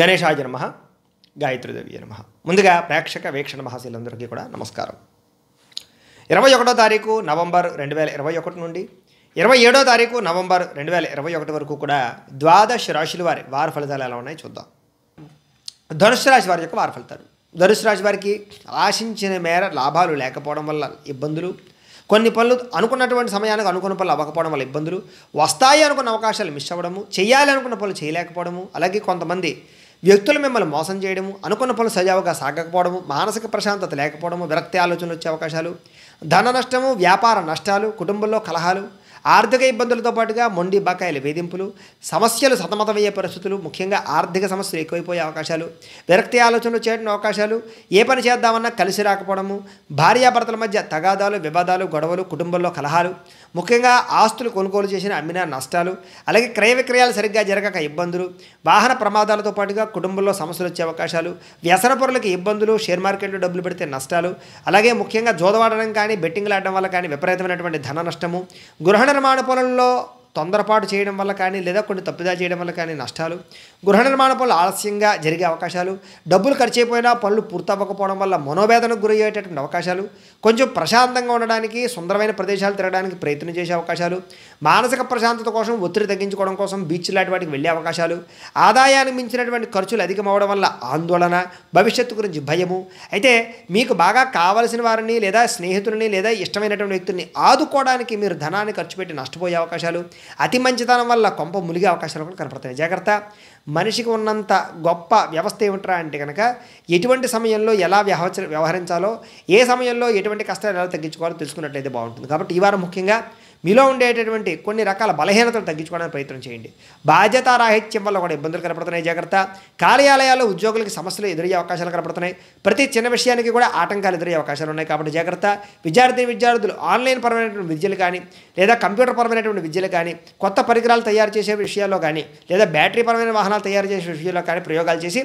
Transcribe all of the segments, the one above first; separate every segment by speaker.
Speaker 1: గణేశాయ నమ గాయత్రీదేవి నమ ముందుగా ప్రేక్షక వీక్షణ మహాశీలందరికీ కూడా నమస్కారం ఇరవై ఒకటో తారీఖు నవంబర్ రెండు వేల ఇరవై ఒకటి నుండి ఇరవై ఏడో తారీఖు నవంబర్ రెండు వేల ఇరవై ఒకటి వరకు కూడా ద్వాదశ రాశుల వారి వార ఫలితాలు ఎలా ఉన్నాయో చూద్దాం ధనుసు రాశి వారి యొక్క వార ఫలితాలు ధనుసు రాశి వారికి ఆశించిన మేర లాభాలు లేకపోవడం వల్ల ఇబ్బందులు కొన్ని పనులు అనుకున్నటువంటి సమయానికి అనుకున్న పనులు అవ్వకపోవడం వల్ల ఇబ్బందులు వస్తాయి అనుకున్న అవకాశాలు మిస్ అవ్వడము చేయాలి అనుకున్న పనులు చేయలేకపోవడము అలాగే కొంతమంది వ్యక్తులు మిమ్మల్ని మోసం చేయడము అనుకున్న పనులు సజావుగా సాగకపోవడము మానసిక ప్రశాంతత లేకపోవడము విరక్తి ఆలోచనలు వచ్చే అవకాశాలు ధన నష్టము వ్యాపార నష్టాలు కుటుంబంలో కలహాలు ఆర్థిక ఇబ్బందులతో పాటుగా మొండి బకాయిల వేధింపులు సమస్యలు సతమతమయ్యే పరిస్థితులు ముఖ్యంగా ఆర్థిక సమస్యలు ఎక్కువైపోయే అవకాశాలు విరక్తి ఆలోచనలు చేయడం అవకాశాలు ఏ పని చేద్దామన్నా కలిసి రాకపోవడము భార్యాభర్తల మధ్య తగాదాలు వివాదాలు గొడవలు కుటుంబంలో కలహాలు ముఖ్యంగా ఆస్తులు కొనుగోలు చేసిన అమ్మిన నష్టాలు అలాగే క్రయ విక్రయాలు సరిగ్గా జరగక ఇబ్బందులు వాహన ప్రమాదాలతో పాటుగా కుటుంబంలో సమస్యలు వచ్చే అవకాశాలు వ్యసన పొరలకు ఇబ్బందులు షేర్ మార్కెట్లో డబ్బులు పెడితే నష్టాలు అలాగే ముఖ్యంగా జోదవాడడం కానీ బెట్టింగ్లు ఆడడం వల్ల కానీ విపరీతమైనటువంటి ధన నష్టము గృహణ నిర్మాణ పొలంలో తొందరపాటు చేయడం వల్ల కానీ లేదా కొన్ని తప్పిదా చేయడం వల్ల కానీ నష్టాలు గృహ నిర్మాణ పనులు ఆలస్యంగా జరిగే అవకాశాలు డబ్బులు ఖర్చు అయిపోయినా పనులు పూర్తవ్వకపోవడం వల్ల మనోవేదనకు గురయ్యేటటువంటి అవకాశాలు కొంచెం ప్రశాంతంగా ఉండడానికి సుందరమైన ప్రదేశాలు తిరగడానికి ప్రయత్నం చేసే అవకాశాలు మానసిక ప్రశాంతత కోసం ఒత్తిడి తగ్గించుకోవడం కోసం బీచ్ లాంటి వాటికి వెళ్ళే అవకాశాలు ఆదాయానికి మించినటువంటి ఖర్చులు అధికమవడం వల్ల ఆందోళన భవిష్యత్తు గురించి భయము అయితే మీకు బాగా కావలసిన వారిని లేదా స్నేహితులని లేదా ఇష్టమైనటువంటి వ్యక్తుల్ని ఆదుకోవడానికి మీరు ధనాన్ని ఖర్చు పెట్టి నష్టపోయే అవకాశాలు అతి మంచితనం వల్ల కొంప మునిగే అవకాశాలు కూడా కనపడుతున్నాయి జాగ్రత్త మనిషికి ఉన్నంత గొప్ప వ్యవస్థ ఏమిట్రా అంటే కనుక ఎటువంటి సమయంలో ఎలా వ్యవహరించాలో ఏ సమయంలో ఎటువంటి కష్టాలు ఎలా తగ్గించుకోవాలో తెలుసుకున్నట్లయితే బాగుంటుంది కాబట్టి ఈ వారం ముఖ్యంగా మీలో ఉండేటటువంటి కొన్ని రకాల బలహీనతలు తగ్గించుకోవడానికి ప్రయత్నం చేయండి బాధ్యతారాహిత్యం వల్ల కూడా ఇబ్బందులు కనపడుతున్నాయి జాగ్రత్త కార్యాలయాల్లో ఉద్యోగులకి సమస్యలు ఎదురయ్యే అవకాశాలు కనపడుతున్నాయి ప్రతి చిన్న విషయానికి కూడా ఆటంకాలు ఎదురయ్యే అవకాశాలు ఉన్నాయి కాబట్టి జాగ్రత్త విద్యార్థి విద్యార్థులు ఆన్లైన్ పరమైనటువంటి విద్యలు కానీ లేదా కంప్యూటర్ పరమైనటువంటి విద్యలు కానీ కొత్త పరికరాలు తయారు చేసే విషయాల్లో కానీ లేదా బ్యాటరీ పరమైన వాహనాలు తయారు చేసే విషయంలో కానీ ప్రయోగాలు చేసి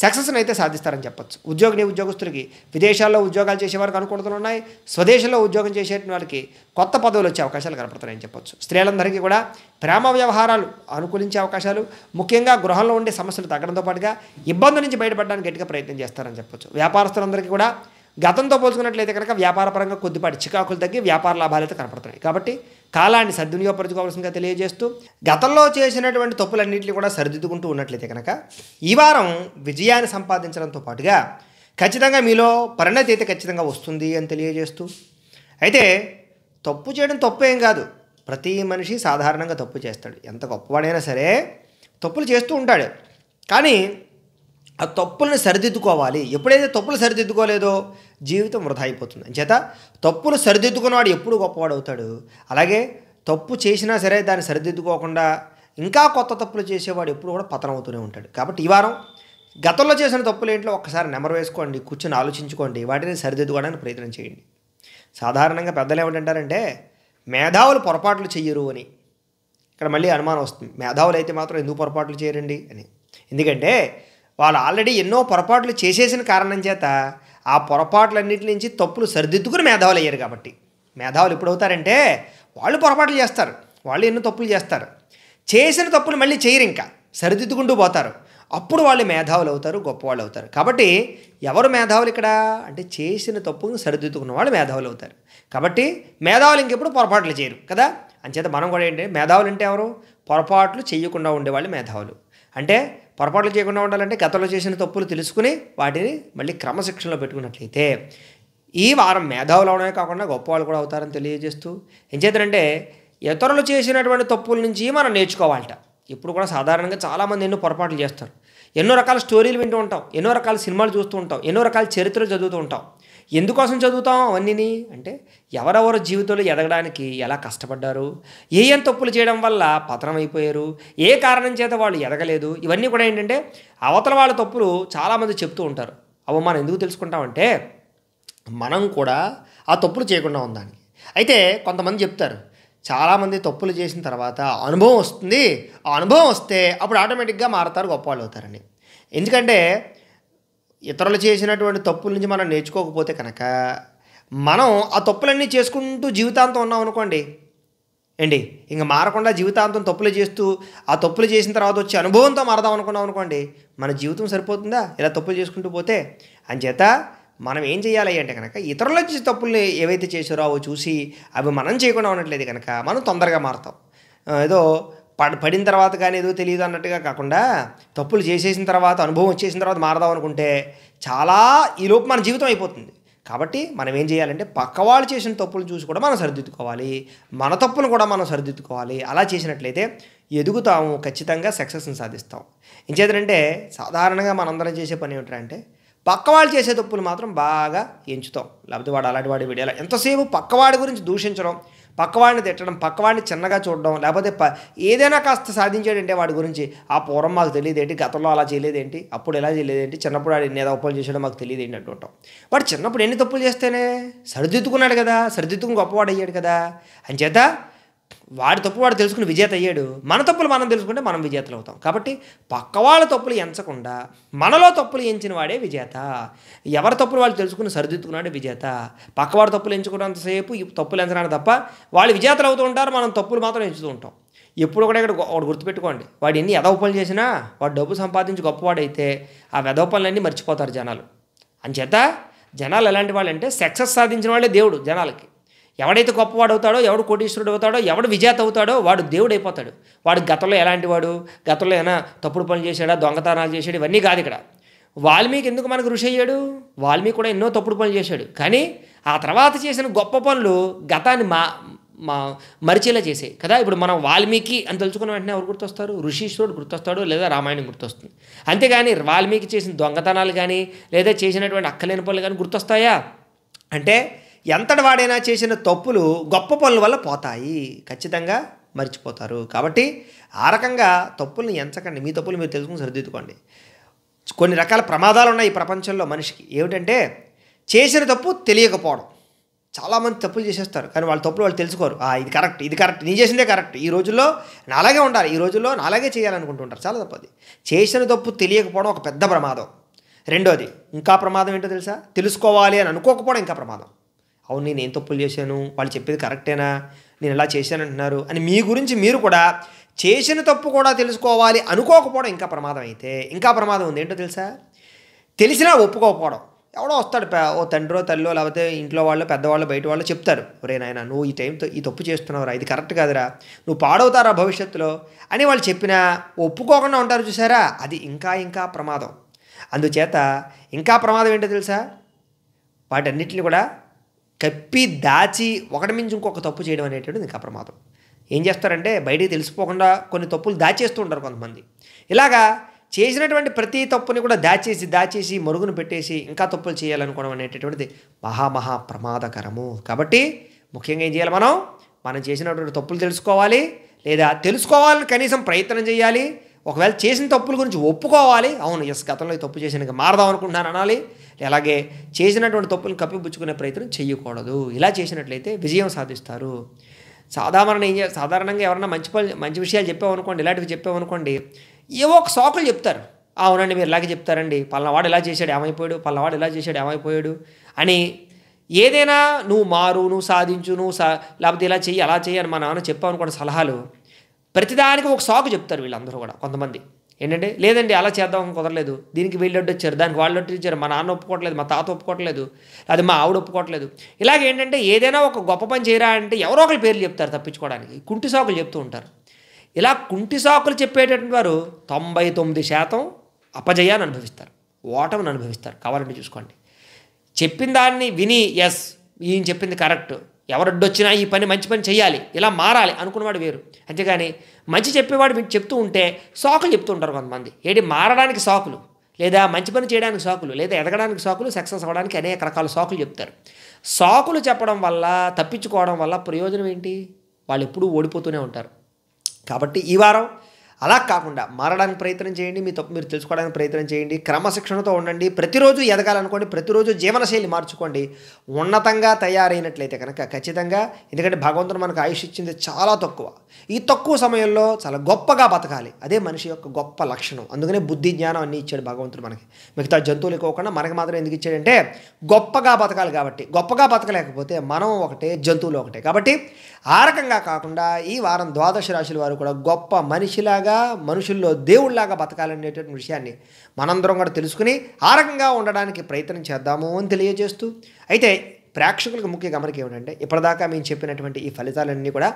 Speaker 1: సక్సెస్ని అయితే సాధిస్తారని చెప్పొచ్చు ఉద్యోగిని ఉద్యోగస్తులకి విదేశాల్లో ఉద్యోగాలు చేసేవారికి అనుకూలతలు ఉన్నాయి స్వదేశంలో ఉద్యోగం చేసే వాళ్ళకి కొత్త పదవులు వచ్చే అవకాశాలు కనపడుతున్నాయని చెప్పొచ్చు స్త్రీలందరికీ కూడా ప్రేమ వ్యవహారాలు అనుకూలించే అవకాశాలు ముఖ్యంగా గృహంలో ఉండే సమస్యలు తగ్గడంతో పాటుగా ఇబ్బంది నుంచి బయటపడడానికి గట్టిగా ప్రయత్నం చేస్తారని చెప్పొచ్చు వ్యాపారస్తులందరికీ కూడా గతంతో పోల్చుకున్నట్లయితే కనుక వ్యాపారపరంగా కొద్దిపాటి చికాకులు తగ్గి వ్యాపార లాభాలు అయితే కనపడుతున్నాయి కాబట్టి కాలాన్ని సద్వినియోగపరచుకోవాల్సిందిగా తెలియజేస్తూ గతంలో చేసినటువంటి తప్పులన్నింటినీ కూడా సరిదిద్దుకుంటూ ఉన్నట్లయితే కనుక ఈ వారం విజయాన్ని సంపాదించడంతో పాటుగా ఖచ్చితంగా మీలో పరిణతి అయితే ఖచ్చితంగా వస్తుంది అని తెలియజేస్తూ అయితే తప్పు చేయడం తప్పు ఏం కాదు ప్రతి మనిషి సాధారణంగా తప్పు చేస్తాడు ఎంత గొప్పవాడైనా సరే తప్పులు చేస్తూ ఉంటాడు కానీ ఆ తప్పులను సరిదిద్దుకోవాలి ఎప్పుడైతే తప్పులు సరిదిద్దుకోలేదో జీవితం వృధా అయిపోతుంది అంచేత తప్పులు సరిదిద్దుకున్నవాడు ఎప్పుడు గొప్పవాడు అవుతాడు అలాగే తప్పు చేసినా సరే దాన్ని సరిదిద్దుకోకుండా ఇంకా కొత్త తప్పులు చేసేవాడు ఎప్పుడు కూడా పతనం అవుతూనే ఉంటాడు కాబట్టి ఈ వారం గతంలో చేసిన తప్పులు ఏంటో ఒక్కసారి నెమరు వేసుకోండి కూర్చొని ఆలోచించుకోండి వాటిని సరిదిద్దుకోవడానికి ప్రయత్నం చేయండి సాధారణంగా పెద్దలు ఏమిటంటారంటే మేధావులు పొరపాట్లు చెయ్యరు అని ఇక్కడ మళ్ళీ అనుమానం వస్తుంది మేధావులు అయితే మాత్రం ఎందుకు పొరపాట్లు చేయరండి అని ఎందుకంటే వాళ్ళు ఆల్రెడీ ఎన్నో పొరపాట్లు చేసేసిన కారణం చేత ఆ పొరపాట్లన్నిటి నుంచి తప్పులు సరిదిద్దుకుని మేధావులు అయ్యారు కాబట్టి మేధావులు ఎప్పుడవుతారంటే వాళ్ళు పొరపాట్లు చేస్తారు వాళ్ళు ఎన్నో తప్పులు చేస్తారు చేసిన తప్పులు మళ్ళీ చేయరు ఇంకా సరిదిద్దుకుంటూ పోతారు అప్పుడు వాళ్ళు మేధావులు అవుతారు గొప్పవాళ్ళు అవుతారు కాబట్టి ఎవరు మేధావులు ఇక్కడ అంటే చేసిన తప్పును సరిదిద్దుకున్న వాళ్ళు మేధావులు అవుతారు కాబట్టి మేధావులు ఇంకెప్పుడు పొరపాట్లు చేయరు కదా అంచేత మనం కూడా ఏంటి మేధావులు అంటే ఎవరు పొరపాట్లు చేయకుండా ఉండేవాళ్ళు మేధావులు అంటే పొరపాట్లు చేయకుండా ఉండాలంటే గతంలో చేసిన తప్పులు తెలుసుకుని వాటిని మళ్ళీ క్రమశిక్షణలో పెట్టుకున్నట్లయితే ఈ వారం మేధావులు అవడమే కాకుండా గొప్పవాళ్ళు కూడా అవుతారని తెలియజేస్తూ ఏం చేతనంటే ఇతరులు చేసినటువంటి తప్పుల నుంచి మనం నేర్చుకోవాలట ఇప్పుడు కూడా సాధారణంగా చాలామంది ఎన్నో పొరపాట్లు చేస్తారు ఎన్నో రకాల స్టోరీలు వింటూ ఉంటాం ఎన్నో రకాల సినిమాలు చూస్తూ ఉంటాం ఎన్నో రకాల చరిత్రలు చదువుతూ ఉంటాం ఎందుకోసం చదువుతాం అవన్నీని అంటే ఎవరెవరు జీవితంలో ఎదగడానికి ఎలా కష్టపడ్డారు ఏ ఏం తప్పులు చేయడం వల్ల పతనం అయిపోయారు ఏ కారణం చేత వాళ్ళు ఎదగలేదు ఇవన్నీ కూడా ఏంటంటే అవతల వాళ్ళ తప్పులు చాలామంది చెప్తూ ఉంటారు అవి మనం ఎందుకు తెలుసుకుంటామంటే మనం కూడా ఆ తప్పులు చేయకుండా ఉందాన్ని అయితే కొంతమంది చెప్తారు చాలామంది తప్పులు చేసిన తర్వాత అనుభవం వస్తుంది ఆ అనుభవం వస్తే అప్పుడు ఆటోమేటిక్గా మారతారు గొప్పవాళ్ళు అవుతారని ఎందుకంటే ఇతరులు చేసినటువంటి తప్పుల నుంచి మనం నేర్చుకోకపోతే కనుక మనం ఆ తప్పులన్నీ చేసుకుంటూ జీవితాంతం ఉన్నాం అనుకోండి ఏంటి ఇంక మారకుండా జీవితాంతం తప్పులు చేస్తూ ఆ తప్పులు చేసిన తర్వాత వచ్చే అనుభవంతో మారదాం అనుకున్నాం అనుకోండి మన జీవితం సరిపోతుందా ఇలా తప్పులు చేసుకుంటూ పోతే అంచేత మనం ఏం చేయాలి అంటే కనుక ఇతరుల తప్పుల్ని ఏవైతే చేశారో అవి చూసి అవి మనం చేయకుండా ఉన్నట్లేదు కనుక మనం తొందరగా మారుతాం ఏదో పడ పడిన తర్వాత కానీ ఏదో తెలియదు అన్నట్టుగా కాకుండా తప్పులు చేసేసిన తర్వాత అనుభవం వచ్చేసిన తర్వాత మారదాం అనుకుంటే చాలా ఈలోపు మన జీవితం అయిపోతుంది కాబట్టి మనం ఏం చేయాలంటే పక్క వాళ్ళు చేసిన తప్పులు చూసి కూడా మనం సరిదిద్దుకోవాలి మన తప్పులు కూడా మనం సరిదిద్దుకోవాలి అలా చేసినట్లయితే ఎదుగుతాము ఖచ్చితంగా సక్సెస్ని సాధిస్తాం ఏం సాధారణంగా మనందరం చేసే పని ఏమిటంటే పక్క వాళ్ళు చేసే తప్పులు మాత్రం బాగా ఎంచుతాం లేకపోతే వాడు అలాంటి వాడి వీడియాలో ఎంతసేపు పక్కవాడి గురించి దూషించడం పక్కవాడిని తిట్టడం పక్కవాడిని చిన్నగా చూడడం లేకపోతే ప ఏదైనా కాస్త సాధించాడంటే వాడి గురించి ఆ పూర్వం మాకు తెలియదేంటి గతంలో అలా చేయలేదేంటి అప్పుడు ఎలా చేయలేదేంటి చిన్నప్పుడు వాడు ఎన్ని తప్పులు చేశాడో మాకు తెలియదేంటి అంటుంటాం వాడు చిన్నప్పుడు ఎన్ని తప్పులు చేస్తేనే సరిదిద్దుకున్నాడు కదా సరిదిద్దుకుని గొప్పవాడు అయ్యాడు కదా అంచేత వాడి తప్పు వాడు తెలుసుకుని విజేత అయ్యాడు మన తప్పులు మనం తెలుసుకుంటే మనం విజేతలు అవుతాం కాబట్టి పక్క వాళ్ళ తప్పులు ఎంచకుండా మనలో తప్పులు ఎంచిన వాడే విజేత ఎవరి తప్పులు వాళ్ళు తెలుసుకుని సరిదిద్దుకున్నాడే విజేత పక్కవాడు తప్పులు ఎంచుకున్నంతసేపు తప్పులు ఎంచడానికి తప్ప వాళ్ళు విజేతలు అవుతూ ఉంటారు మనం తప్పులు మాత్రం ఎంచుతూ ఉంటాం ఎప్పుడు కూడా ఇక్కడ వాడు గుర్తుపెట్టుకోండి వాడు ఎన్ని ఎదవ పనులు చేసినా వాడు డబ్బు సంపాదించి గొప్పవాడైతే ఆ వెదవ పనులన్నీ మర్చిపోతారు జనాలు అంచేత జనాలు ఎలాంటి వాళ్ళంటే సక్సెస్ సాధించిన వాళ్ళే దేవుడు జనాలకి ఎవడైతే గొప్పవాడు అవుతాడో ఎవడు కోటీశ్వరుడు అవుతాడో ఎవడు విజేత అవుతాడో వాడు దేవుడు అయిపోతాడు వాడు గతంలో ఎలాంటి వాడు గతంలో ఏమైనా తప్పుడు పనులు చేశాడా దొంగతనాలు చేశాడు ఇవన్నీ కాదు ఇక్కడ వాల్మీకి ఎందుకు మనకు ఋషి అయ్యాడు వాల్మీకి కూడా ఎన్నో తప్పుడు పనులు చేశాడు కానీ ఆ తర్వాత చేసిన గొప్ప పనులు గతాన్ని మా మా మరిచేలా చేసాయి కదా ఇప్పుడు మనం వాల్మీకి అని తలుచుకున్న వెంటనే ఎవరు గుర్తొస్తారు ఋషీశ్వరుడు గుర్తొస్తాడు లేదా రామాయణం గుర్తొస్తుంది అంతేగాని వాల్మీకి చేసిన దొంగతనాలు కానీ లేదా చేసినటువంటి అక్కలేని పనులు కానీ గుర్తొస్తాయా అంటే ఎంతటి వాడైనా చేసిన తప్పులు గొప్ప పనుల వల్ల పోతాయి ఖచ్చితంగా మర్చిపోతారు కాబట్టి ఆ రకంగా తప్పుల్ని ఎంచకండి మీ తప్పులు మీరు తెలుసుకుని సరిదిద్దుకోండి కొన్ని రకాల ప్రమాదాలు ఉన్నాయి ఈ ప్రపంచంలో మనిషికి ఏమిటంటే చేసిన తప్పు తెలియకపోవడం చాలామంది తప్పులు చేసేస్తారు కానీ వాళ్ళ తప్పులు వాళ్ళు తెలుసుకోరు ఇది కరెక్ట్ ఇది కరెక్ట్ నేను చేసిందే కరెక్ట్ ఈ రోజుల్లో నాలాగే ఉండాలి ఈ రోజుల్లో నాలాగే చేయాలనుకుంటుంటారు చాలా తప్పది చేసిన తప్పు తెలియకపోవడం ఒక పెద్ద ప్రమాదం రెండోది ఇంకా ప్రమాదం ఏంటో తెలుసా తెలుసుకోవాలి అని అనుకోకపోవడం ఇంకా ప్రమాదం అవును నేను ఏం తప్పులు చేశాను వాళ్ళు చెప్పేది కరెక్టేనా నేను ఇలా చేశానంటున్నారు అని మీ గురించి మీరు కూడా చేసిన తప్పు కూడా తెలుసుకోవాలి అనుకోకపోవడం ఇంకా ప్రమాదం అయితే ఇంకా ప్రమాదం ఉంది ఏంటో తెలుసా తెలిసినా ఒప్పుకోకపోవడం ఎవడో వస్తాడు ఓ తండ్రో తల్లో లేకపోతే ఇంట్లో వాళ్ళు పెద్దవాళ్ళు బయట వాళ్ళు చెప్తారు ఒరే నాయన నువ్వు ఈ టైంతో ఈ తప్పు చేస్తున్నావురా ఇది కరెక్ట్ కాదురా నువ్వు పాడవుతారా భవిష్యత్తులో అని వాళ్ళు చెప్పినా ఒప్పుకోకుండా ఉంటారు చూసారా అది ఇంకా ఇంకా ప్రమాదం అందుచేత ఇంకా ప్రమాదం ఏంటో తెలుసా వాటన్నిటిని కూడా కప్పి దాచి ఒకటి మించి ఇంకొక తప్పు చేయడం అనేటువంటిది ఇంకా ప్రమాదం ఏం చేస్తారంటే బయటికి తెలిసిపోకుండా కొన్ని తప్పులు దాచేస్తూ ఉంటారు కొంతమంది ఇలాగా చేసినటువంటి ప్రతి తప్పుని కూడా దాచేసి దాచేసి మరుగున పెట్టేసి ఇంకా తప్పులు చేయాలనుకోవడం అనేటటువంటిది మహామహా ప్రమాదకరము కాబట్టి ముఖ్యంగా ఏం చేయాలి మనం మనం చేసినటువంటి తప్పులు తెలుసుకోవాలి లేదా తెలుసుకోవాలని కనీసం ప్రయత్నం చేయాలి ఒకవేళ చేసిన తప్పుల గురించి ఒప్పుకోవాలి అవును ఎస్ గతంలో ఈ తప్పు చేసిన మారదాం అనుకుంటున్నాను అనాలి అలాగే చేసినటువంటి తప్పులను కప్పిపుచ్చుకునే ప్రయత్నం చేయకూడదు ఇలా చేసినట్లయితే విజయం సాధిస్తారు సాధారణ సాధారణంగా ఎవరన్నా మంచి మంచి విషయాలు చెప్పామనుకోండి ఇలాంటివి చెప్పామనుకోండి ఏవో ఒక సాకులు చెప్తారు అవునండి మీరు ఇలాగే చెప్తారండి పలానావాడు ఇలా చేశాడు ఏమైపోయాడు పలానావాడు ఇలా చేశాడు ఏమైపోయాడు అని ఏదైనా నువ్వు మారు నువ్వు సాధించు నువ్వు సా లేకపోతే ఇలా చెయ్యి అలా చెయ్యి అని మా నాన్న చెప్పావు అనుకోండి సలహాలు ప్రతిదానికి ఒక సాగు చెప్తారు వీళ్ళందరూ కూడా కొంతమంది ఏంటంటే లేదండి అలా చేద్దాం కుదరలేదు దీనికి వీళ్ళొడ్డు వచ్చారు దానికి వాళ్ళు వచ్చారు మా నాన్న ఒప్పుకోవట్లేదు మా తాత ఒప్పుకోవట్లేదు అది మా ఆవిడ ఒప్పుకోవట్లేదు ఇలాగ ఏంటంటే ఏదైనా ఒక గొప్ప పని చేయరా అంటే ఎవరో ఒకరి పేర్లు చెప్తారు తప్పించుకోవడానికి కుంటి సాకులు చెప్తూ ఉంటారు ఇలా కుంటి సాకులు చెప్పేటటువంటి వారు తొంభై తొమ్మిది శాతం అపజయాన్ని అనుభవిస్తారు ఓటమిని అనుభవిస్తారు కావాలంటే చూసుకోండి చెప్పిన దాన్ని విని ఎస్ ఈయన చెప్పింది కరెక్ట్ ఎవరొడ్డొచ్చినా ఈ పని మంచి పని చేయాలి ఇలా మారాలి అనుకున్నవాడు వేరు అంతేగాని మంచి చెప్పేవాడు మీకు చెప్తూ ఉంటే సాకులు చెప్తూ ఉంటారు కొంతమంది ఏంటి మారడానికి సోకులు లేదా మంచి పని చేయడానికి సోకులు లేదా ఎదగడానికి సోకులు సక్సెస్ అవ్వడానికి అనేక రకాల సోకులు చెప్తారు సోకులు చెప్పడం వల్ల తప్పించుకోవడం వల్ల ప్రయోజనం ఏంటి వాళ్ళు ఎప్పుడూ ఓడిపోతూనే ఉంటారు కాబట్టి ఈ వారం అలా కాకుండా మారడానికి ప్రయత్నం చేయండి మీ తప్పు మీరు తెలుసుకోవడానికి ప్రయత్నం చేయండి క్రమశిక్షణతో ఉండండి ప్రతిరోజు ఎదగాలనుకోండి ప్రతిరోజు జీవనశైలి మార్చుకోండి ఉన్నతంగా తయారైనట్లయితే కనుక ఖచ్చితంగా ఎందుకంటే భగవంతుడు మనకు ఆయుష్ ఇచ్చింది చాలా తక్కువ ఈ తక్కువ సమయంలో చాలా గొప్పగా బతకాలి అదే మనిషి యొక్క గొప్ప లక్షణం అందుకనే బుద్ధి జ్ఞానం అన్నీ ఇచ్చాడు భగవంతుడు మనకి మిగతా జంతువులు ఇవ్వకుండా మనకి మాత్రం ఎందుకు ఇచ్చాడంటే గొప్పగా బతకాలి కాబట్టి గొప్పగా బతకలేకపోతే మనం ఒకటే జంతువులు ఒకటే కాబట్టి ఆ రకంగా కాకుండా ఈ వారం ద్వాదశ రాశుల వారు కూడా గొప్ప మనిషిలాగా మనుషుల్లాగా మనుషుల్లో దేవుళ్ళలాగా బతకాలనేటువంటి విషయాన్ని మనందరం కూడా తెలుసుకుని ఆ రకంగా ఉండడానికి ప్రయత్నం చేద్దాము అని తెలియజేస్తూ అయితే ప్రేక్షకులకు ముఖ్య గమనిక ఏమిటంటే ఇప్పటిదాకా మేము చెప్పినటువంటి ఈ ఫలితాలన్నీ కూడా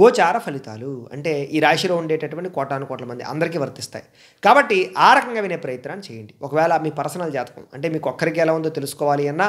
Speaker 1: గోచార ఫలితాలు అంటే ఈ రాశిలో ఉండేటటువంటి కోటాను కోట్ల మంది అందరికీ వర్తిస్తాయి కాబట్టి ఆ రకంగా వినే ప్రయత్నాన్ని చేయండి ఒకవేళ మీ పర్సనల్ జాతకం అంటే మీకు ఒక్కరికి ఎలా ఉందో తెలుసుకోవాలి అన్నా